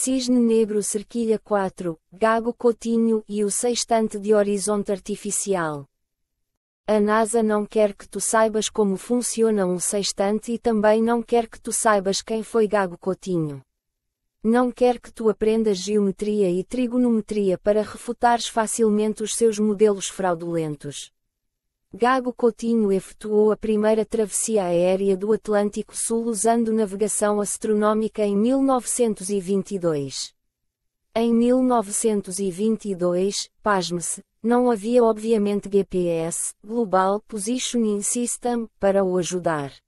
Cisne Negro Cerquilha 4, Gago Coutinho e o Sextante de Horizonte Artificial. A NASA não quer que tu saibas como funciona um sextante e também não quer que tu saibas quem foi Gago Coutinho. Não quer que tu aprendas geometria e trigonometria para refutares facilmente os seus modelos fraudulentos. Gago Coutinho efetuou a primeira travessia aérea do Atlântico Sul usando navegação astronômica em 1922. Em 1922, pasme-se, não havia obviamente GPS, Global Positioning System, para o ajudar.